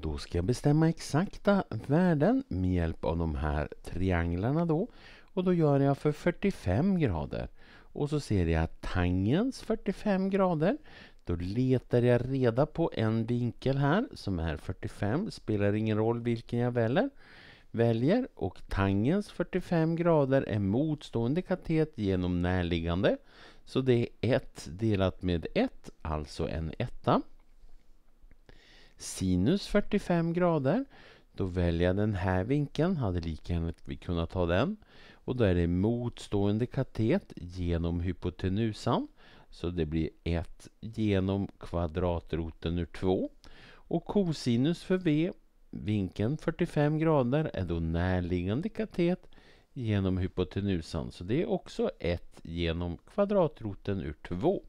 Då ska jag bestämma exakta värden med hjälp av de här trianglarna då. Och då gör jag för 45 grader. Och så ser jag tangens 45 grader. Då letar jag reda på en vinkel här som är 45. Spelar ingen roll vilken jag väljer. Väljer och tangens 45 grader är motstående katet genom närliggande. Så det är 1 delat med 1, alltså en etta sinus 45 grader. Då väljer jag den här vinkeln, hade lika gärna kunnat ta den. Och då är det motstående katet genom hypotenusan. Så det blir 1 genom kvadratroten ur 2. Och kosinus för V, vinkeln 45 grader, är då närliggande katet genom hypotenusan. Så det är också 1 genom kvadratroten ur 2.